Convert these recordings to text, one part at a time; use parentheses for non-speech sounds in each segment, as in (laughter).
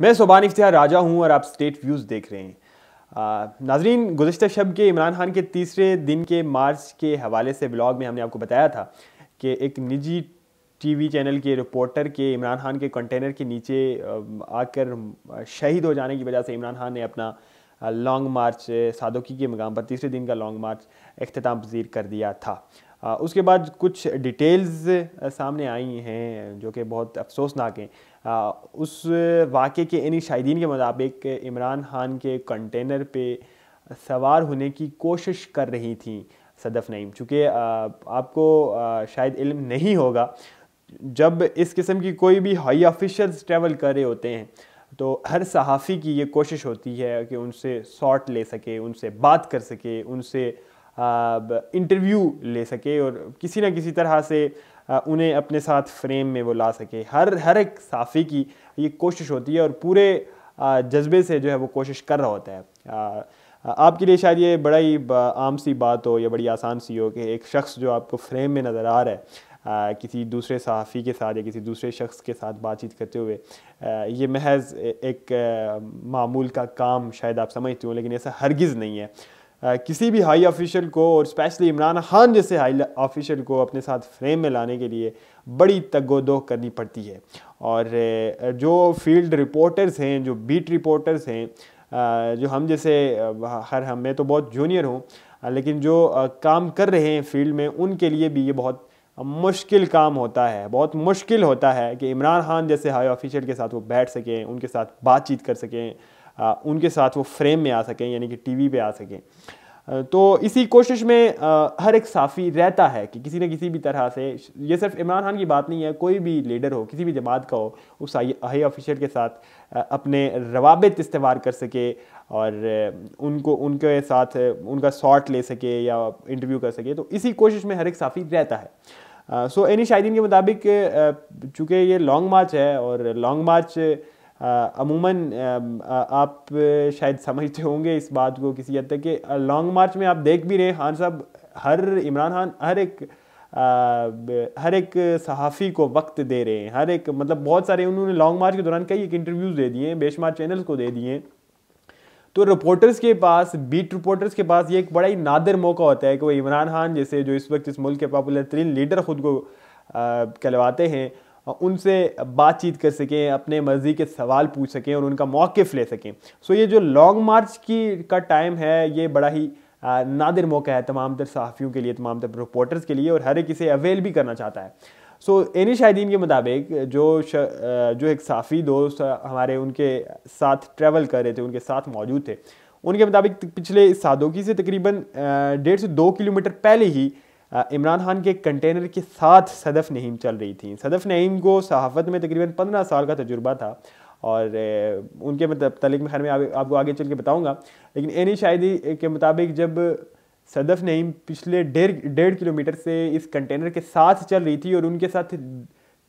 मैं सुबान इफ्तार राजा हूँ और आप स्टेट व्यूज़ देख रहे हैं आ, नाजरीन गुजशत शब के इमरान खान के तीसरे दिन के मार्च के हवाले से ब्लॉग में हमने आपको बताया था कि एक निजी टीवी चैनल के रिपोर्टर के इमरान खान के कंटेनर के नीचे आकर शहीद हो जाने की वजह से इमरान खान ने अपना लॉन्ग मार्च सादोकी के मकाम पर तीसरे दिन का लॉन्ग मार्च अख्ताम पजीर कर दिया था उसके बाद कुछ डिटेल्स सामने आई हैं जो कि बहुत अफसोसनाक हैं उस वाक़े के इन शाहिदीन के मुताबिक इमरान खान के कंटेनर पे सवार होने की कोशिश कर रही थी सदफ़ नईम चूँकि आपको शायद इल्म नहीं होगा जब इस किस्म की कोई भी हाई ऑफिशल्स ट्रैवल कर रहे होते हैं तो हर सहाफ़ी की ये कोशिश होती है कि उनसे शॉट ले सके उनसे बात कर सके उनसे इंटरव्यू ले सके और किसी ना किसी तरह से उन्हें अपने साथ फ्रेम में वो ला सके हर हर एक साफ़ी की ये कोशिश होती है और पूरे जज्बे से जो है वो कोशिश कर रहा होता है आपके लिए शायद ये बड़ा ही आम सी बात हो या बड़ी आसान सी हो कि एक शख्स जो आपको फ्रेम में नज़र आ रहा है आ, किसी दूसरे सहाफ़ी के साथ या किसी दूसरे शख्स के साथ बातचीत करते हुए आ, ये महज एक आ, मामूल का काम शायद आप समझते हो लेकिन ऐसा हरगिज़ नहीं है किसी भी हाई ऑफिशियल को और स्पेशली इमरान खान जैसे हाई ऑफिशियल को अपने साथ फ्रेम में लाने के लिए बड़ी तगोदो करनी पड़ती है और जो फील्ड रिपोर्टर्स हैं जो बीट रिपोर्टर्स हैं जो हम जैसे हर हम मैं तो बहुत जूनियर हूँ लेकिन जो काम कर रहे हैं फील्ड में उनके लिए भी ये बहुत मुश्किल काम होता है बहुत मुश्किल होता है कि इमरान खान जैसे हाई ऑफिशियल के साथ वो बैठ सकें उनके साथ बातचीत कर सकें उनके साथ वो फ्रेम में आ सकें यानी कि टीवी पे आ सकें तो इसी कोशिश में हर एक साफ़ी रहता है कि किसी न किसी भी तरह से ये सिर्फ इमरान खान की बात नहीं है कोई भी लीडर हो किसी भी जमात का हो उस आई ऑफिशियल के साथ अपने रवाबित इस्तेमाल कर सके और उनको उनके साथ उनका शॉट ले सके या इंटरव्यू कर सके तो इसी कोशिश में हर एक साफ़ी रहता है सो एनी शायद के मुताबिक चूँकि ये लॉन्ग मार्च है और लॉन्ग मार्च अमूमन आप शायद समझते होंगे इस बात को किसी हद तक कि लॉन्ग मार्च में आप देख भी रहे खान साहब हर इमरान खान हर एक आ, हर एक सहाफ़ी को वक्त दे रहे हैं हर एक मतलब बहुत सारे उन्होंने लॉन्ग मार्च के दौरान कई एक इंटरव्यूज़ दे दिए हैं बेशुमार चैनल्स को दे दिए तो रिपोर्टर्स के पास बीट रिपोर्टर्स के पास ये एक बड़ा ही नादर मौका होता है कि वो इमरान खान जैसे जो इस वक्त इस मुल्क के पॉपुलर तरीन लीडर ख़ुद को कहलवाते हैं उनसे बातचीत कर सकें अपने मर्ज़ी के सवाल पूछ सकें और उनका मौक़ ले सकें सो ये जो लॉन्ग मार्च की का टाइम है ये बड़ा ही नादिर मौका है तमाम तर सहाफ़ियों के लिए तमाम तर रिपोर्टर्स के लिए और हर एक इसे अवेल भी करना चाहता है सो so, एनी शाहिदीन के मुताबिक जो श, जो एक साफ़ी दोस्त हमारे उनके साथ ट्रैवल कर रहे थे उनके साथ मौजूद थे उनके मुताबिक पिछले सादोकी से तकरीबन डेढ़ से दो किलोमीटर पहले ही इमरान खान के कंटेनर के साथ सदफ़ नहीम चल रही थी सदफ़ नहीम को सहाफ़त में तकरीबन पंद्रह साल का तजुर्बा था और उनके मतलब में खैर में आपको आगे चल के बताऊँगा लेकिन एन शायदी के मुताबिक जब सदफ़ नहीम पिछले डेढ़ डेढ़ किलोमीटर से इस कंटेनर के साथ चल रही थी और उनके साथ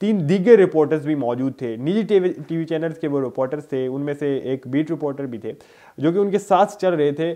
तीन दिग्गज रिपोर्टर्स भी मौजूद थे निजी टीवी चैनल्स के वो रिपोर्टर्स थे उनमें से एक बीट रिपोर्टर भी थे जो कि उनके साथ चल रहे थे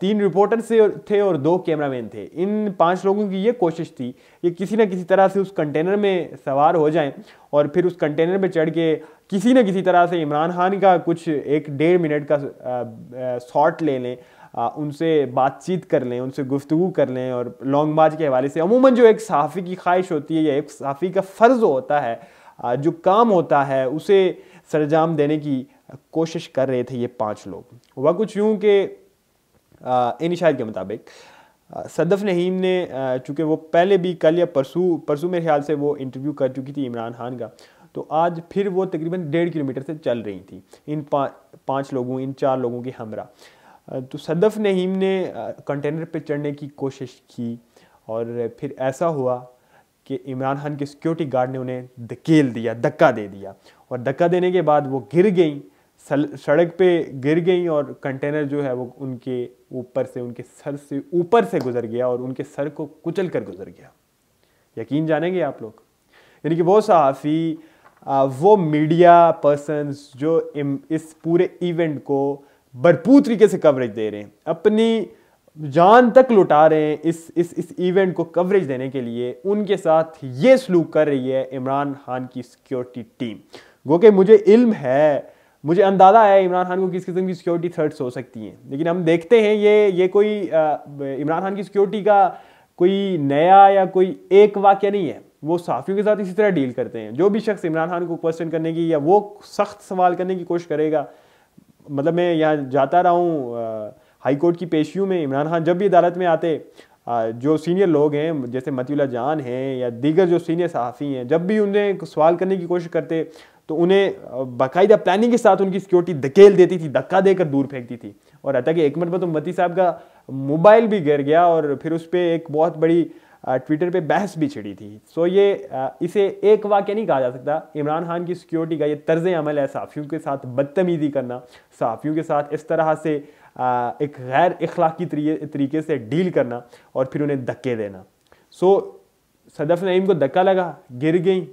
तीन रिपोर्टर्स थे और दो कैमरामैन थे इन पांच लोगों की ये कोशिश थी कि किसी न किसी तरह से उस कंटेनर में सवार हो जाएं और फिर उस कंटेनर में चढ़ के किसी न किसी तरह से इमरान खान का कुछ एक डेढ़ मिनट का शॉट ले लें उनसे बातचीत कर लें उनसे गुफ्तु कर लें और लॉन्ग मार्च के हवाले से अमूमन जो एक सहाफ़ी की ख्वाहिश होती है या एक सहाफ़ी का फ़र्ज़ होता है जो काम होता है उसे सरजाम देने की कोशिश कर रहे थे ये पाँच लोग हुआ कुछ यूँ कि इन शायद के मुताबिक सदफ नहीम ने चूँकि वो पहले भी कल या परसों परसों मेरे ख्याल से वो इंटरव्यू कर चुकी थी इमरान खान का तो आज फिर वो तकरीबन डेढ़ किलोमीटर से चल रही थी इन पा, पाँच लोगों इन चार लोगों के हमरा तो सदफ़ नहीम ने कंटेनर पर चढ़ने की कोशिश की और फिर ऐसा हुआ कि इमरान खान के सिक्योरिटी गार्ड ने उन्हें धकेल दिया धक्का दे दिया और धक्का देने के बाद वो गिर गई सड़क पे गिर गई और कंटेनर जो है वो उनके ऊपर से उनके सर से ऊपर से गुजर गया और उनके सर को कुचल कर गुजर गया यकीन जानेंगे आप लोग यानी कि वो सहाफ़ी वो मीडिया पर्सनस जो इस पूरे इवेंट को भरपूर तरीके से कवरेज दे रहे हैं अपनी जान तक लुटा रहे हैं इस इस इस इवेंट को कवरेज देने के लिए उनके साथ ये सलूक कर रही है इमरान खान की सिक्योरिटी टीम गो के मुझे इल्म है मुझे अंदाज़ा है इमरान खान को किस किस्म की सिक्योरिटी थ्रेट्स हो सकती हैं लेकिन हम देखते हैं ये ये कोई इमरान खान की सिक्योरिटी का कोई नया या कोई एक वाक्य नहीं है वो साफियों के साथ इसी तरह डील करते हैं जो भी शख्स इमरान खान को क्वेश्चन करने की या वो सख्त सवाल करने की कोशिश करेगा मतलब मैं यहाँ जाता रहा हूँ हाई कोर्ट की पेशियों में इमरान खान जब भी अदालत में आते जो सीनियर लोग हैं जैसे मतीला जान हैं या दीगर जो सीनियर सहाफ़ी हैं जब भी उन्हें सवाल करने की कोशिश करते तो उन्हें बाकायदा प्लानिंग के साथ उनकी सिक्योरिटी धकेल देती थी धक्का देकर दूर फेंकती थी और अतः कि एक मरतबा तो मती साहब का मोबाइल भी गिर गया और फिर उस पर एक बहुत बड़ी ट्विटर पे बहस भी छिड़ी थी सो ये इसे एक वाक्य नहीं कहा जा सकता इमरान खान की सिक्योरिटी का ये तर्ज अमल है सहाफ़ियों के साथ बदतमीज़ी करना सहाफ़ियों के साथ इस तरह से एक गैर अखलाक़ी तरीके से डील करना और फिर उन्हें धक्के देना सो सदफ नईम को धक्का लगा गिर गई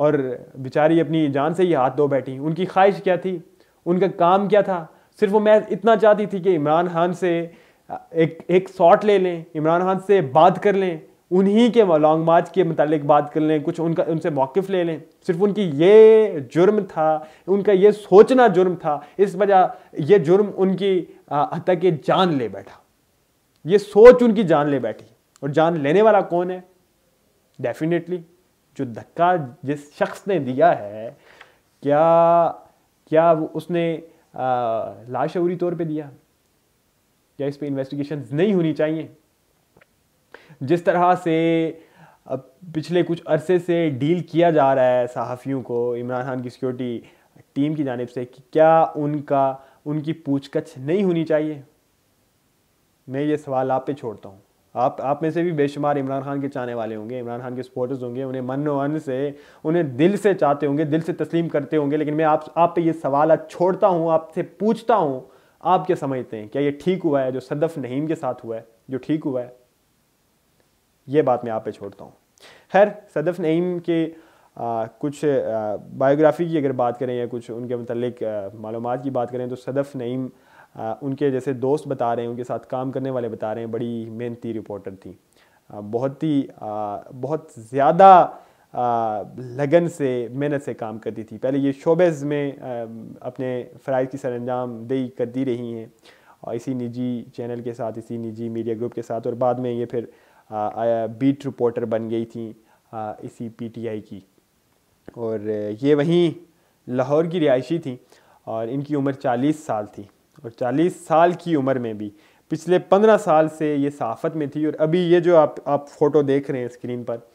और बेचारी अपनी जान से ही हाथ धो बैठी उनकी ख्वाहिश क्या थी उनका काम क्या था सिर्फ वो मैं इतना चाहती थी कि इमरान खान से एक एक शॉट ले लें इमरान खान से बात कर लें उन्हीं के लॉन्ग मार्च के मतलब बात कर लें कुछ उनका उनसे मौकफ़ ले लें सिर्फ उनकी ये जुर्म था उनका ये सोचना जुर्म था इस वजह ये जुर्म उनकी हत्या के जान ले बैठा ये सोच उनकी जान ले बैठी और जान लेने वाला कौन है डेफिनेटली जो धक्का जिस शख्स ने दिया है क्या क्या उसने लाशौरी तौर पे दिया क्या इस पर इन्वेस्टिगेशन नहीं होनी चाहिए जिस तरह से पिछले कुछ अरसे से डील किया जा रहा है सहाफ़ियों को इमरान खान की सिक्योरिटी टीम की जानब से कि क्या उनका उनकी पूछकछ नहीं होनी चाहिए मैं ये सवाल आप पे छोड़ता हूँ आप आप में से भी बेशुमार इमरान खान के चाहने वाले होंगे इमरान खान के सपोर्टर्स होंगे उन्हें मन वन से उन्हें दिल से चाहते होंगे दिल से तस्लीम करते होंगे लेकिन मैं आप आप पे ये सवाल आज छोड़ता हूँ आपसे पूछता हूँ आप क्या समझते हैं क्या ये ठीक हुआ है जो सदफ नहीम के साथ हुआ है जो ठीक हुआ है ये बात मैं आप पे छोड़ता हूँ खैर सदफ नईम के आ, कुछ बायोग्राफी की अगर बात करें या कुछ उनके मतलब मालूम की बात करें तो सदफ नईम उनके जैसे दोस्त बता रहे हैं उनके साथ काम करने वाले बता रहे हैं बड़ी मेहनती रिपोर्टर थी आ, बहुत ही आ, बहुत ज़्यादा लगन से मेहनत से काम करती थी पहले ये शोबेज़ में अपने फ़राइज़ की सरंजाम दही करती रही हैं और इसी निजी चैनल के साथ इसी निजी मीडिया ग्रुप के साथ और बाद में ये फिर बीट रिपोर्टर बन गई थी इसी पीटीआई की और ये वहीं लाहौर की रिहायशी थी और इनकी उम्र 40 साल थी और 40 साल की उम्र में भी पिछले 15 साल से ये सहाफ़त में थी और अभी ये जो आप आप फ़ोटो देख रहे हैं स्क्रीन पर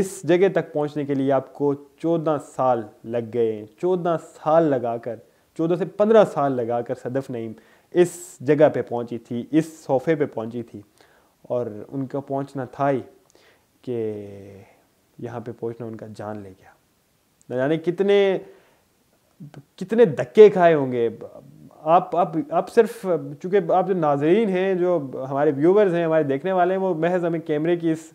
इस जगह तक पहुंचने के लिए आपको 14 साल लग गए हैं चौदह साल लगाकर 14 से 15 साल लगाकर सदफ नईम इस जगह पे पहुंची थी इस सोफे पे पहुंची थी और उनका पहुंचना था ही कि यहाँ पे पहुंचना उनका जान ले गया न जाने कितने कितने धक्के खाए होंगे आप आप आप सिर्फ चूँकि आप जो नाजरीन हैं जो हमारे व्यूवर्स हैं हमारे देखने वाले हैं वो महज हमें कैमरे की इस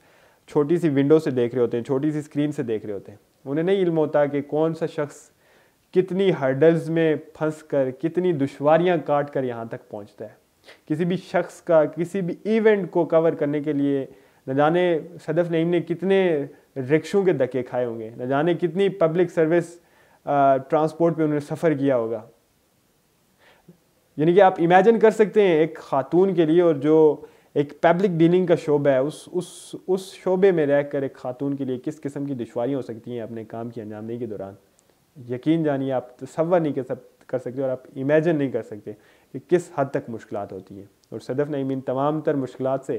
छोटी सी विंडो से देख रहे होते हैं छोटी सी स्क्रीन से देख रहे होते हैं उन्हें नहीं इल्म होता कि कौन सा शख्स कितनी हर्डल्स में फंस कर कितनी दुशारियाँ काट कर यहाँ तक पहुँचता है किसी भी शख्स का किसी भी इवेंट को कवर करने के लिए न जाने सदफ़ नईम ने कितने रिक्शों के धक्के खाए होंगे न जाने कितनी पब्लिक सर्विस ट्रांसपोर्ट पे उन्होंने सफ़र किया होगा यानी कि आप इमेजिन कर सकते हैं एक खातून के लिए और जो एक पब्लिक डीलिंग का शोबा है उस उस उस शोबे में रहकर एक खातून के लिए किस किस्म की दुशारियाँ हो सकती हैं अपने काम की देने के दौरान यकीन जानिए आप तस्वर नहीं कर सकते और आप इमेजिन नहीं कर सकते कि किस हद तक मुश्किल होती हैं और सदफ़ नईम इन तमाम तर मुश्किल से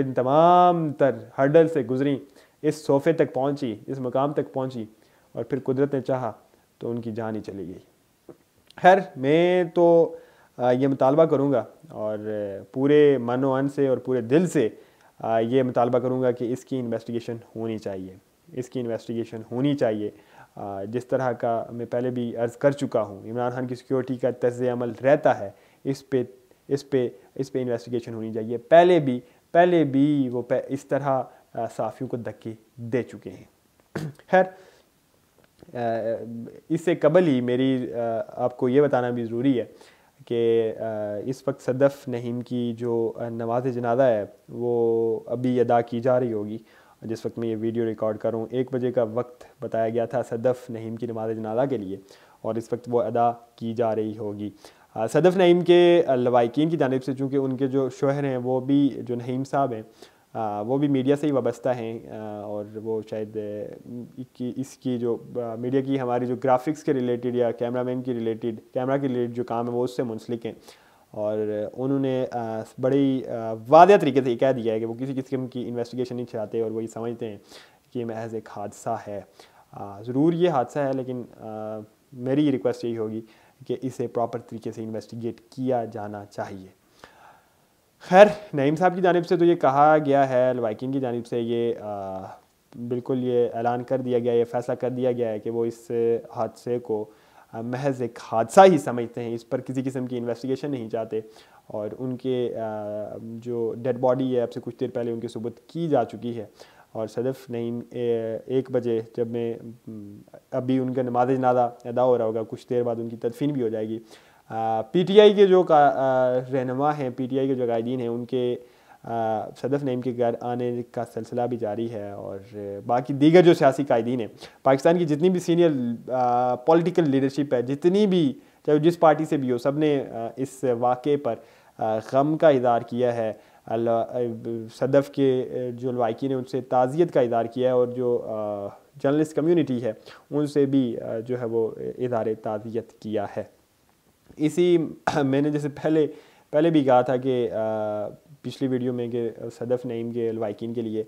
इन तमाम तर हर्डल से गुजरी इस सोफ़े तक पहुँची इस मकाम तक पहुँची और फिर कुदरत ने चाहा तो उनकी जान ही चली गई खैर मैं तो ये मुतालबा करूँगा और पूरे मनो अन से और पूरे दिल से ये मुतालबा करूँगा कि इसकी इन्वेस्टिगेशन होनी चाहिए इसकी इन्वेस्टिगेशन होनी चाहिए जिस तरह का मैं पहले भी अर्ज़ कर चुका हूँ इमरान खान की सिक्योरिटी का तर्ज अमल रहता है इस पे इस पे इस पे इन्वेस्टिगेशन होनी चाहिए पहले भी पहले भी वो इस तरह साफियों को धक्के दे चुके हैं (clears throat) खैर इससे कबल ही मेरी आ, आपको ये बताना भी ज़रूरी है कि इस वक्त सदफ़ नहीम की जो नमाज जनाजा है वो अभी अदा की जा रही होगी जिस वक्त मैं ये वीडियो रिकॉर्ड कर रहा हूँ एक बजे का वक्त बताया गया था सदफ़ नहीम की नमाज जनाजा के लिए और इस वक्त वो अदा की जा रही होगी सदफ़ नईम के लवाकिन की जानब से चूँकि उनके जो शोहर हैं वो भी जो नहीम साहब हैं वो भी मीडिया से ही वाबस्ता हैं और वो शायद इसकी जो मीडिया की हमारी जो ग्राफिक्स के रिलेटेड या कैमरा मैन की रिलेटेड कैमरा के रिलेटेड जो काम है वो उससे मुंसलिक हैं और उन्होंने बड़े वादा तरीके से ये कह दिया है कि वो किसी किस्म की इन्वेस्टिगेशन नहीं चलाते और वो ये समझते हैं कि महज एक हादसा है ज़रूर ये हादसा है लेकिन मेरी रिक्वेस्ट यही होगी कि इसे प्रॉपर तरीके से इन्वेस्टिगेट किया जाना चाहिए खैर नईम साहब की जानब से तो ये कहा गया है अलवाकिन की जानब से ये आ, बिल्कुल ये ऐलान कर दिया गया ये फैसला कर दिया गया है कि वो इस हादसे को महज एक हादसा ही समझते हैं इस पर किसी किस्म की इन्वेस्टिगेशन नहीं चाहते और उनके जो डेड बॉडी है अब से कुछ देर पहले उनकी सबूत की जा चुकी है और सदफ़ नहीं एक बजे जब मैं अभी उनका नमाज नादा अदा हो रहा होगा कुछ देर बाद उनकी तदफीन भी हो जाएगी पी टी आई के जो रहनमा हैं पी टी आई के जो कायदीन हैं उनके सदफ़ नईम के घर आने का सिलसिला भी जारी है और बाकी दीगर जो सियासी कायदीन हैं पाकिस्तान की जितनी भी सीनियर पॉलिटिकल लीडरशिप है जितनी भी चाहे जिस पार्टी से भी हो सब ने इस वाक़े पर गम का इजहार किया है सदफ़ के जो लवाकिन हैं उनसे ताज़ियत का इदार किया है और जो जर्नलिस्ट कम्युनिटी है उनसे भी जो है वो इदारे ताज़ियत किया है इसी मैंने जैसे पहले पहले भी कहा था कि पिछली वीडियो में कि सदफ़ नईम के लवाकिन के लिए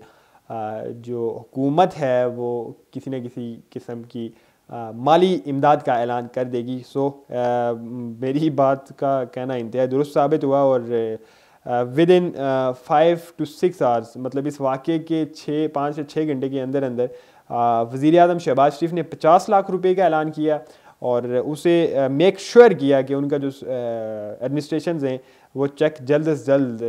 जो हुकूमत है वो किसी न किसी किस्म की आ, माली इमदाद का ऐलान कर देगी सो आ, मेरी बात का कहना इंतहा दुरुस्त साबित हुआ और within five to six hours मतलब इस वाक़े के छः पाँच से छः घंटे के अंदर अंदर uh, वज़ी अजम शहबाज शरीफ ने पचास लाख रुपये का ऐलान किया और उसे मेक uh, श्योर sure किया कि उनका जो एडमिनिस्ट्रेशन uh, हैं वो चेक जल्द अज जल्द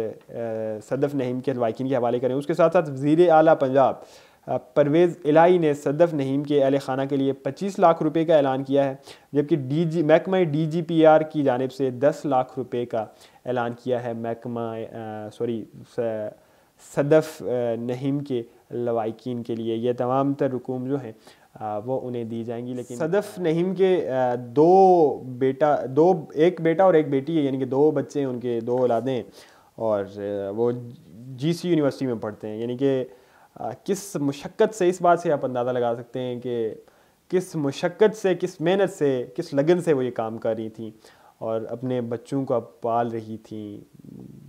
सदफ़ नहीम के वाकिन के हवाले करें उसके साथ साथ वज़ी अली पंजाब परवेज़ इलाही ने सदफ नहीम के अहल खाना के लिए 25 लाख रुपए का ऐलान किया है जबकि डी जी महकमा डी जी पी आर की जानब से 10 लाख रुपए का ऐलान किया है महकमा सॉरी सदफ नहीम के लवाकिन के लिए यह तमाम तर रकूम जो हैं वो उन्हें दी जाएंगी लेकिन सदफ नहीम के दो बेटा दो एक बेटा और एक बेटी है यानी कि दो बच्चे उनके दो औलादें और वो जी सी यूनिवर्सिटी में पढ़ते हैं यानी कि किस मुशक्क़त से इस बात से आप अंदाज़ा लगा सकते हैं कि किस मुशक्क़त से किस मेहनत से किस लगन से वो ये काम कर रही थी और अपने बच्चों को पाल रही थी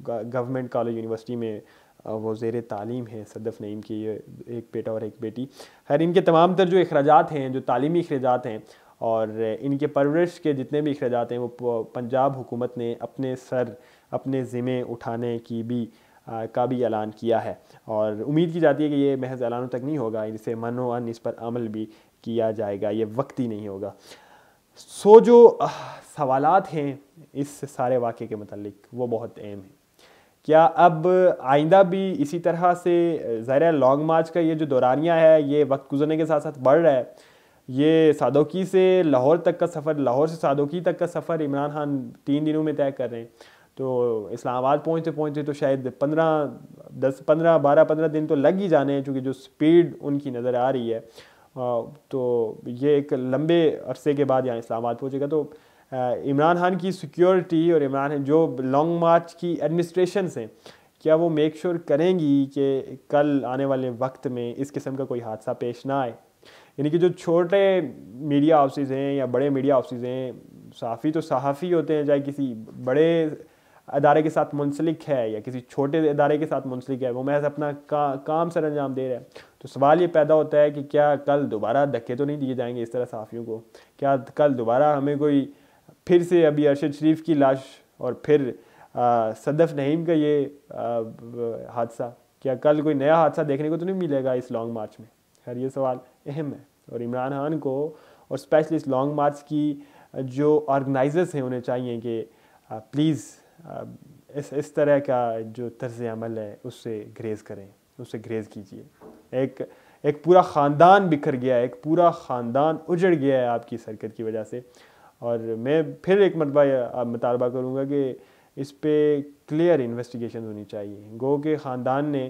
गवर्नमेंट कॉलेज यूनिवर्सिटी में वो जेर तालीम है सदफ़ नईम की ये एक बेटा और एक बेटी खैर इनके तमाम तर जो अखराज हैं जो तालीमी अखराज हैं और इनके परवरिश के जितने भी अखराज हैं वो पंजाब हुकूमत ने अपने सर अपने ज़िम्मे उठाने की भी का भी ऐलान किया है और उम्मीद की जाती है कि ये महज ऐलानों तक नहीं होगा इसे मनो अन इस पर अमल भी किया जाएगा ये वक्त ही नहीं होगा सो जो सवाल हैं इस सारे वाक़े के मतलब वो बहुत अहम हैं क्या अब आइंदा भी इसी तरह से ज़ाहिर लॉन्ग मार्च का ये जो दौरानिया है ये वक्त गुजरने के साथ साथ बढ़ रहा है ये सादोकी से लाहौर तक का सफ़र लाहौर से सादोकी तक का सफ़र इमरान खान तीन दिनों में तय कर रहे हैं तो इस्लामाबाद पहुँचते पहुँचते तो शायद पंद्रह दस पंद्रह बारह पंद्रह दिन तो लग ही जाने हैं चूँकि जो स्पीड उनकी नज़र आ रही है तो ये एक लंबे अरसे के बाद यहाँ इस्लामाबाद पहुँचेगा तो इमरान खान की सिक्योरिटी और इमरान खान जो लॉन्ग मार्च की एडमिनिस्ट्रेशन हैं क्या वो मेक श्योर sure करेंगी कि कल आने वाले वक्त में इस किस्म का कोई हादसा पेश ना आए यानी कि जो छोटे मीडिया हाउसेज़ हैं या बड़े मीडिया हाउसेज़ हैं सहाफ़ी तो सहाफ़ी होते हैं चाहे किसी बड़े अदारे के साथ मुंसलिक है या किसी छोटे अदारे के साथ मुंसलिक है वो महज अपना का, काम सर अंजाम दे रहा है तो सवाल ये पैदा होता है कि क्या कल दोबारा धक्के तो नहीं दिए जाएंगे इस तरह साफियों को क्या कल दोबारा हमें कोई फिर से अभी अरशद शरीफ की लाश और फिर सदफ नहीम का ये हादसा क्या कल कोई नया हादसा देखने को तो नहीं मिलेगा इस लॉन्ग मार्च में खैर ये सवाल अहम है और इमरान खान को और स्पेशली इस लॉन्ग मार्च की जो ऑर्गेनाइजर्स हैं उन्हें चाहिए कि प्लीज़ इस इस तरह का जो तर्ज अमल है उससे ग्रेज करें उससे ग्रेज कीजिए एक एक पूरा ख़ानदान बिखर गया है एक पूरा ख़ानदान उजड़ गया है आपकी सरकत की वजह से और मैं फिर एक मरतबा मुतालबा करूँगा कि इस पर क्लियर इन्वेस्टिगेशन होनी चाहिए गो के ख़ानदान ने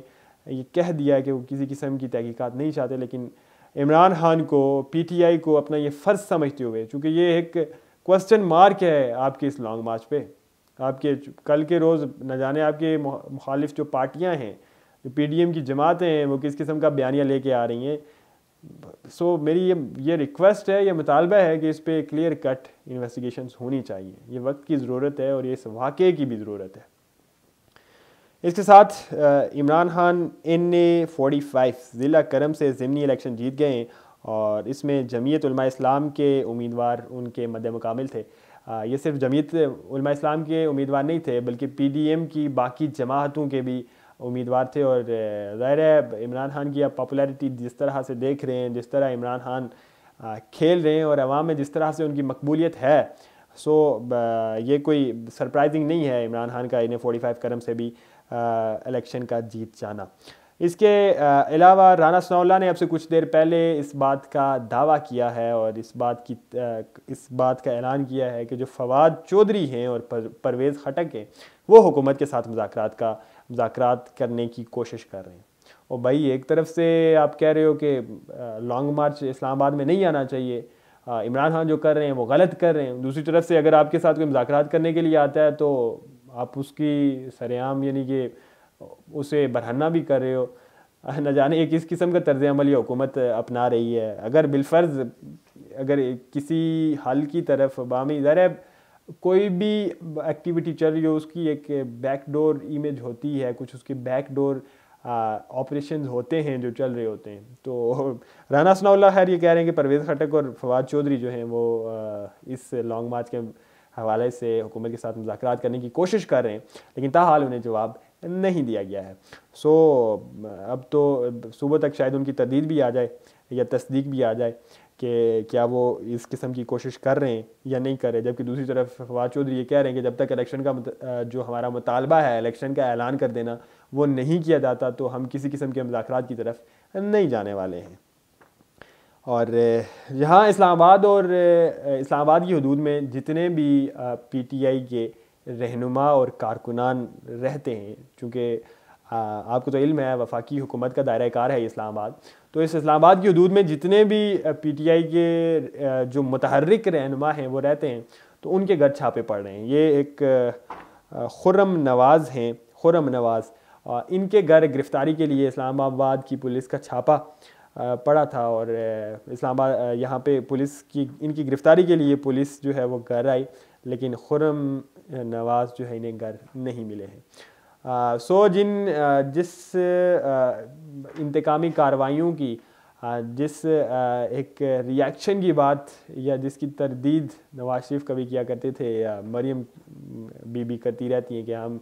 ये कह दिया कि वो किसी किस्म की तहकीक़ात नहीं चाहते लेकिन इमरान खान को पी टी आई को अपना ये फ़र्ज़ समझते हुए चूँकि ये एक क्वेश्चन मार्क है आपके इस लॉन्ग मार्च पर आपके कल के रोज़ न जाने आपके मुखालिफ जो पार्टियाँ हैं जो पीडीएम की जमातें हैं वो किस किस्म का बयानियाँ लेके आ रही हैं सो so, मेरी ये ये रिक्वेस्ट है ये मुतालबा है कि इस पर क्लियर कट इन्वेस्टिगेशन होनी चाहिए ये वक्त की ज़रूरत है और ये इस वाक़े की भी ज़रूरत है इसके साथ Imran Khan N A forty five ज़िला करम से ज़मनी इलेक्शन जीत गए और इसमें जमीयत इस्लाम के उम्मीदवार उनके मद मुकामिल थे ये सिर्फ जमीत इस्लाम के उम्मीदवार नहीं थे बल्कि पी डी एम की बाकी जमातों के भी उम्मीदवार थे और ज़ाहिर है इमरान खान की आप पॉपुलैरिटी जिस तरह से देख रहे हैं जिस तरह इमरान खान खेल रहे हैं और अवाम में जिस तरह से उनकी मकबूलियत है सो ये कोई सरप्राइजिंग नहीं है इमरान खान का इन्हें फोटी फाइव करम से भी इलेक्शन का जीत जाना इसके अलावा राना सनाउल्ला ने अब से कुछ देर पहले इस बात का दावा किया है और इस बात की इस बात का ऐलान किया है कि जो फवाद चौधरी हैं और पर, परवेज़ खटक हैं वो हुकूमत के साथ मुजाकर का मुजाकर करने की कोशिश कर रहे हैं और भाई एक तरफ से आप कह रहे हो कि लॉन्ग मार्च इस्लामाबाद में नहीं आना चाहिए इमरान खान जो कर रहे हैं वो गलत कर रहे हैं दूसरी तरफ से अगर आपके साथ कोई मुजाकर करने के लिए आता है तो आप उसकी सरेआम यानी कि उसे बरहना भी कर रहे हो न जाने ये किस किस्म का तर्ज अमल ये हुकूमत अपना रही है अगर बिलफर्ज अगर किसी हल की तरफ बामी ज़र है कोई भी एक्टिविटी चल रही हो उसकी एक बैकडोर इमेज होती है कुछ उसके बैकडोर ऑपरेशन होते हैं जो चल रहे होते हैं तो राना सनाउल्ला खैर ये कह रहे हैं कि परवेज़ खटक और फवाद चौधरी जो हैं वो आ, इस लॉन्ग मार्च के हवाले से हुकूमत के साथ मुजाकर करने की कोशिश कर रहे हैं लेकिन ताहाल उन्हें जवाब नहीं दिया गया है सो अब तो सुबह तक शायद उनकी तदीद भी आ जाए या तस्दीक भी आ जाए कि क्या वो इस किस्म की कोशिश कर रहे हैं या नहीं कर रहे जबकि दूसरी तरफ फवाद चौधरी ये कह रहे हैं कि जब तक इलेक्शन का जो हमारा मुतालबा है इलेक्शन का ऐलान कर देना वो नहीं किया जाता तो हम किसी किस्म के मुजाकर की तरफ नहीं जाने वाले हैं और यहाँ इस्लामाबाद और इस्लामाबाद की हदूद में जितने भी पी टी आई के रहनुमा और कारकुनान रहते हैं चूँकि आपको तो इल्म है वफाकी हुकूमत का दायरा कार है इस्लामाबाद तो इस इस्लामाबाद की हदूद में जितने भी पी टी आई के जो मतहरक रहनुमा हैं वो रहते हैं तो उनके घर छापे पड़ रहे हैं ये एक खुरम नवाज़ हैं खुरम नवाज़ इनके घर गिरफ़्तारी के लिए इस्लामाबाद की पुलिस का छापा पड़ा था और इस्लामाबाद यहाँ पे पुलिस की इनकी गिरफ़्तारी के लिए पुलिस जो है वो घर आई लेकिन खुरम नवाज़ जो है इन्हें घर नहीं मिले हैं आ, सो जिन आ, जिस इंतकामी कार्रवाइयों की जिस एक रिएक्शन की बात या जिसकी तरदीद नवाज शरीफ कभी किया करते थे या मरियम बीबी करती रहती हैं कि हम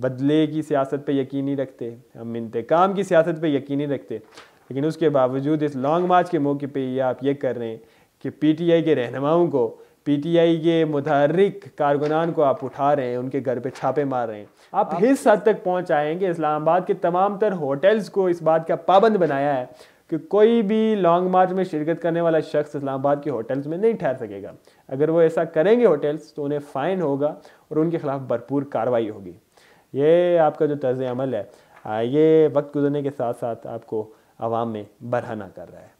बदले की सियासत पे यकीन नहीं रखते हम इंतकाम की सियासत पे यकीन नहीं रखते लेकिन उसके बावजूद इस लॉन्ग मार्च के मौके पे ये आप ये कर रहे हैं कि पीटीआई के रहनुमाओं को पीटीआई के मुतहरक कारगुनान को आप उठा रहे हैं उनके घर पे छापे मार रहे हैं आप, आप इस हद तक पहुंच आएंगे इस्लामाबाद के तमाम तर होटल्स को इस बात का पाबंद बनाया है कि कोई भी लॉन्ग मार्च में शिरकत करने वाला शख्स इस्लामाबाद के होटल्स में नहीं ठहर सकेगा अगर वो ऐसा करेंगे होटल्स तो उन्हें फ़ाइन होगा और उनके खिलाफ भरपूर कार्रवाई होगी ये आपका जो तर्ज अमल है ये वक्त गुजरने के साथ साथ आपको आवाम में बरहना कर रहा है